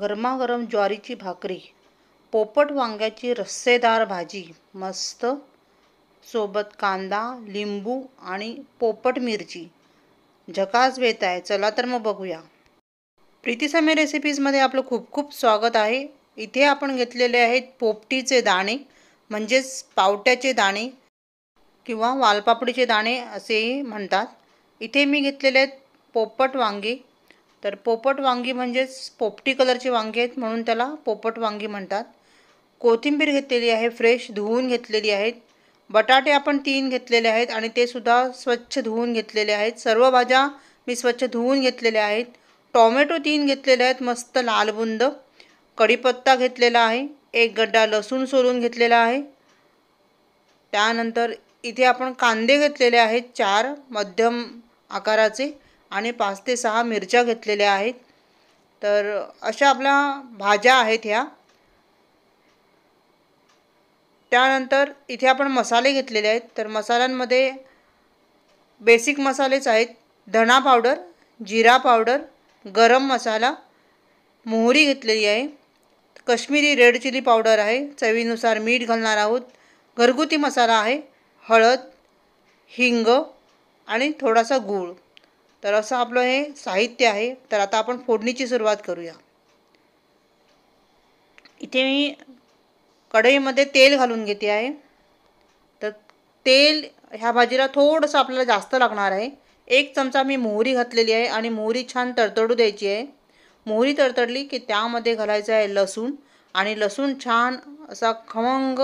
गरमागरम ज्वारीची भाकरी पोपट वांग्याची रस्सेदार भाजी मस्त सोबत कांदा लिंबू आणि पोपट मिरची झकास वेत आहे चला तर मग बघूया प्रीतीसमी रेसिपीजमध्ये आपलं खूप खूप स्वागत आहे इथे आपण घेतलेले आहेत पोपटीचे दाणे म्हणजेच पावट्याचे दाणे किंवा वालपापडीचे दाणे असेही म्हणतात इथे मी घेतलेले आहेत पोपट वांगे तर पोपट वांगी म्हणजेच पोपटी कलरची वांगी आहेत म्हणून त्याला पोपट वांगी म्हणतात कोथिंबीर घेतलेली आहे फ्रेश धुवून घेतलेली आहेत बटाटे आपण तीन घेतलेले आहेत आणि ते सुद्धा स्वच्छ धुवून घेतलेले आहेत सर्व भाज्या मी स्वच्छ धुवून घेतलेल्या आहेत टॉमॅटो तीन घेतलेले आहेत मस्त लालबुंद कढीपत्ता घेतलेला आहे एक गड्डा लसूण सोलून घेतलेला आहे त्यानंतर इथे आपण कांदे घेतलेले आहेत चार मध्यम आकाराचे आणि पाच ते सहा मिरच्या घेतलेल्या आहेत तर अशा आपल्या भाज्या आहेत ह्या त्यानंतर इथे आपण मसाले घेतलेले आहेत तर मसाल्यांमध्ये बेसिक मसालेच आहेत धणा पावडर जिरा पावडर गरम मसाला मोहरी घेतलेली आहे कश्मीरी रेड चिली पावडर आहे चवीनुसार मीठ घालणार आहोत घरगुती मसाला आहे हळद हिंग आणि थोडासा गूळ तर असं आपलं हे साहित्य आहे तर आता आपण फोडणीची सुरुवात करूया इथे मी कढईमध्ये तेल घालून घेते आहे तर तेल ह्या भाजीला थोडंसं आपल्याला जास्त लागणार आहे एक चमचा मी मोहरी घातलेली आहे आणि मोहरी छान तडतडू द्यायची आहे मोहरी तडतडली की त्यामध्ये घालायचं आहे लसूण आणि लसूण छान असा खमंग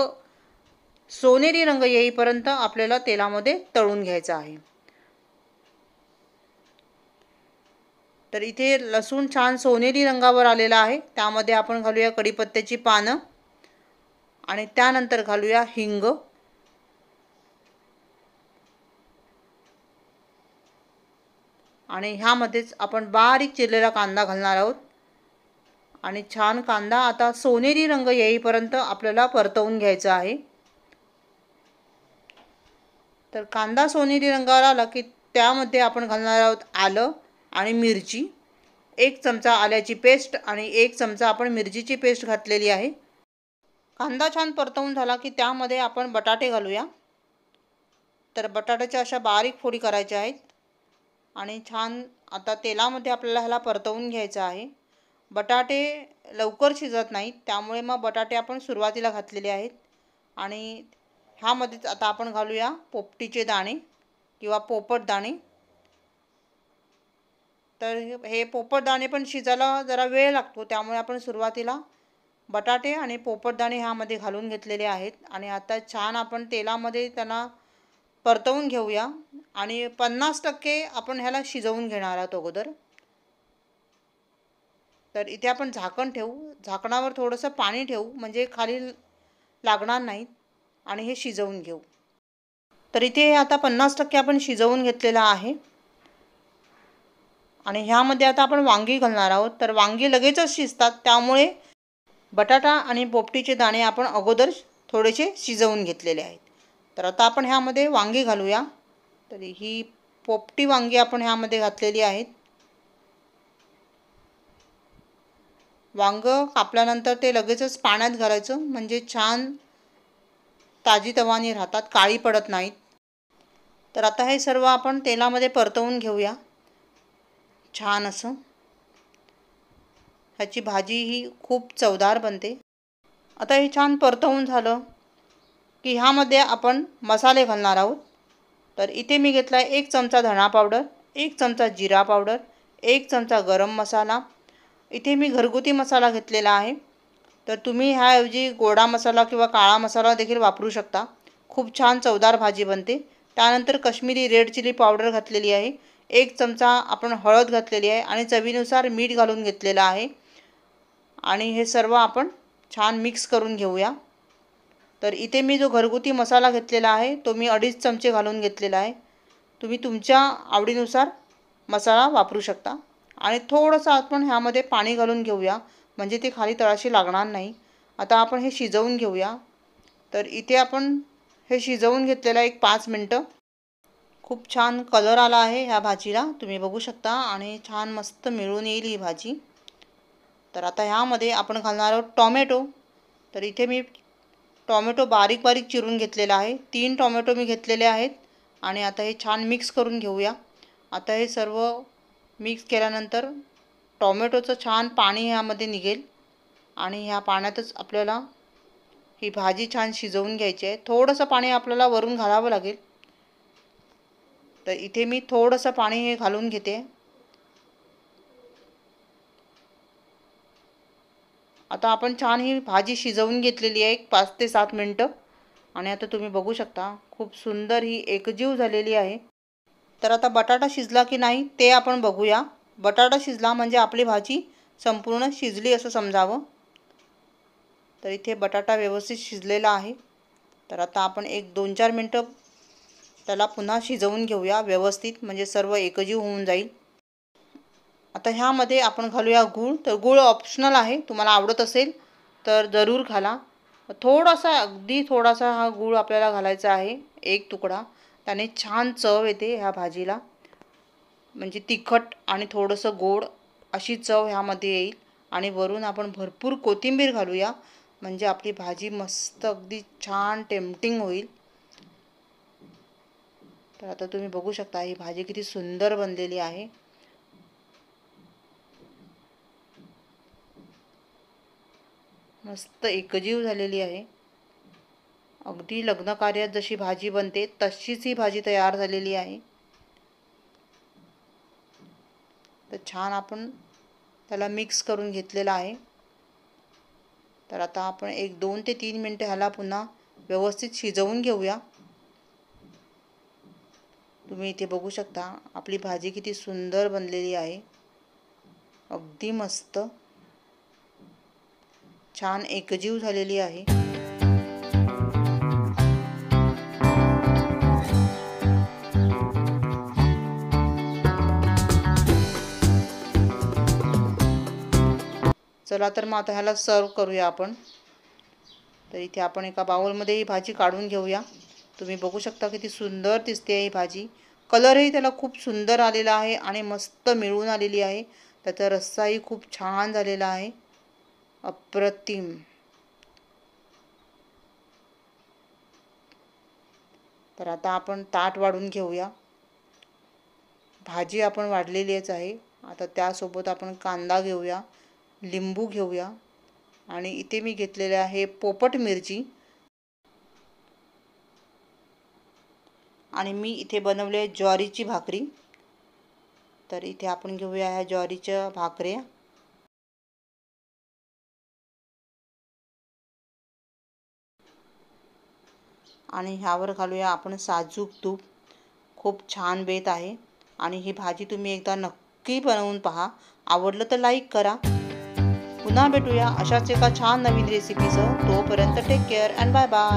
सोनेरी रंग येईपर्यंत आपल्याला तेलामध्ये तळून घ्यायचा आहे तर इथे लसूण छान सोनेरी रंगावर आलेला आहे त्यामध्ये आपण घालूया कढीपत्त्याची पानं आणि त्यानंतर घालूया हिंग आणि ह्यामध्येच आपण बारीक चिरलेला कांदा घालणार आहोत आणि छान कांदा आता सोनेरी रंग येईपर्यंत आपल्याला परतवून घ्यायचा आहे तर कांदा सोनेरी रंगावर आला की त्यामध्ये आपण घालणार आहोत आलं आणि मिरची एक चमचा आल्याची पेस्ट आणि एक चमचा आपण मिरचीची पेस्ट घातलेली आहे कांदा छान परतवून झाला की त्यामध्ये आपण बटाटे घालूया तर बटाट्याच्या अशा बारीक फोडी करायच्या आहेत आणि छान आता तेलामध्ये आपल्याला ह्याला परतवून घ्यायचं आहे बटाटे लवकर शिजत नाहीत त्यामुळे मग बटाटे आपण सुरुवातीला घातलेले आहेत आणि ह्यामध्येच आता आपण घालूया पोपटीचे दाणे किंवा पोपट दाणे तर हे पोपटदाणे पण शिजायला जरा वेळ लागतो त्यामुळे आपण सुरुवातीला बटाटे आणि पोपटदाणे ह्यामध्ये घालून घेतलेले आहेत आणि आता छान आपण तेलामध्ये त्यांना परतवून घेऊया आणि पन्नास टक्के आपण ह्याला शिजवून घेणार आहोत अगोदर तर इथे आपण झाकण ठेवू झाकणावर थोडंसं पाणी ठेवू म्हणजे खाली लागणार नाहीत आणि हे शिजवून घेऊ तर इथे आता पन्नास टक्के आपण शिजवून घेतलेलं आहे आणि ह्यामध्ये आता आपण वांगी घालणार आहोत तर वांगी लगेचच शिजतात त्यामुळे बटाटा आणि पोपटीचे दाणे आपण अगोदर थोडेसे शिजवून घेतलेले आहेत तर आता आपण ह्यामध्ये वांगी घालूया तर ही पोपटी वांगी आपण ह्यामध्ये घातलेली आहेत वांग कापल्यानंतर ते लगेचच पाण्यात घालायचं म्हणजे छान ताजी तवानी राहतात काळी पडत नाहीत तर आता हे सर्व आपण तेलामध्ये परतवून घेऊया छान असं ह्याची भाजी ही खूप चवदार बनते आता हे छान परतवून झालं की ह्यामध्ये आपण मसाले घालणार आहोत तर इथे मी घेतला आहे एक चमचा धणा पावडर एक चमचा जिरा पावडर एक चमचा गरम मसाला इथे मी घरगुती मसाला घेतलेला आहे तर तुम्ही ह्याऐवजी गोडा मसाला किंवा काळा मसाला देखील वापरू शकता खूप छान चवदार भाजी बनते त्यानंतर कश्मीरी रेड चिली पावडर घातलेली आहे एक चमचा आपण हळद घातलेली आहे आणि चवीनुसार मीठ घालून घेतलेलं आहे आणि हे सर्व आपण छान मिक्स करून घेऊया तर इथे मी जो घरगुती मसाला घेतलेला आहे तो मी अडीच चमचे घालून घेतलेला आहे तुम्ही तुमच्या आवडीनुसार मसाला वापरू शकता आणि थोडंसं आपण ह्यामध्ये पाणी घालून घेऊया म्हणजे ते खाली तळाशी लागणार नाही आता आपण हे शिजवून घेऊया तर इथे आपण हे शिजवून घेतलेलं एक पाच मिनटं खूप छान कलर आला आहे ह्या भाजीला तुम्ही बघू शकता आणि छान मस्त मिळून येईल ही भाजी तर आता ह्यामध्ये आपण घालणार आहोत टॉमॅटो तर इथे मी टॉमॅटो बारीक बारीक चिरून घेतलेला आहे तीन टॉमॅटो मी घेतलेले आहेत आणि आता हे छान मिक्स करून घेऊया आता हे सर्व मिक्स केल्यानंतर टॉमॅटोचं छान पाणी ह्यामध्ये निघेल आणि ह्या पाण्यातच आपल्याला ही भाजी छान शिजवून घ्यायची आहे थोडंसं पाणी आपल्याला वरून घालावं लागेल तर इथे मी थोडंसं पाणी हे घालून घेते आता आपण छान ही भाजी शिजवून घेतलेली आहे एक पाच ते सात मिनटं आणि आता तुम्ही बघू शकता खूप सुंदर ही एकजीव झालेली आहे तर आता बटाटा शिजला की नाही ते आपण बघूया बटाटा शिजला म्हणजे आपली भाजी संपूर्ण शिजली असं समजावं तर इथे बटाटा व्यवस्थित शिजलेला आहे तर आता आपण एक दोन चार मिनटं त्याला पुन्हा शिजवून घेऊया व्यवस्थित म्हणजे सर्व एकजीव होऊन जाईल आता ह्यामध्ये आपण घालूया गूळ तर गूळ ऑप्शनल आहे तुम्हाला आवडत असेल तर जरूर घाला थोडासा अगदी थोडासा हा गूळ आपल्याला घालायचा आहे एक तुकडा त्याने छान चव येते ह्या भाजीला म्हणजे तिखट आणि थोडंसं गोड अशी चव ह्यामध्ये येईल आणि वरून आपण भरपूर कोथिंबीर घालूया म्हणजे आपली भाजी मस्त अगदी छान टेम्पटिंग होईल तर आता तुम्ही बघू शकता ही भाजी किती सुंदर बनलेली आहे मस्त एकजीव झालेली आहे अगदी लग्नकार्यात जशी भाजी बनते तशीच ही भाजी तयार झालेली आहे तर छान आपण त्याला मिक्स करून घेतलेला आहे तर आता आपण एक दोन ते तीन मिनटं ह्याला पुन्हा व्यवस्थित शिजवून घेऊया तुम्ही इथे बघू शकता आपली भाजी किती सुंदर बनलेली आहे अगदी मस्त छान एकजीव झालेली आहे चला तर मग आता ह्याला सर्व करूया आपण तर इथे आपण एका बाउलमध्ये ही भाजी काढून घेऊया तुम्ही बघू शकता किती सुंदर दिसते ही भाजी कलरही त्याला खूप सुंदर आलेला आहे आणि मस्त मिळून आलेली आहे त्याचा रस्साही खूप छान झालेला आहे अप्रतिम तर आता आपण ताट वाढून घेऊया भाजी आपण वाढलेलीच आहे आता त्यासोबत आपण कांदा घेऊया लिंबू घेऊया आणि इथे मी घेतलेले आहे पोपट मिरची आणि मी इथे बनवले ज्वारीची भाकरी तर इथे आपण घेऊया ह्या ज्वारीच्या भाकऱ्या आणि ह्यावर घालूया आपण साजूक तूप खूप छान बेत आहे आणि ही भाजी तुम्ही एकदा नक्की बनवून पहा आवडलं तर लाईक करा पुन्हा भेटूया अशाच एका छान नवीन रेसिपीचं तोपर्यंत take care and bye bye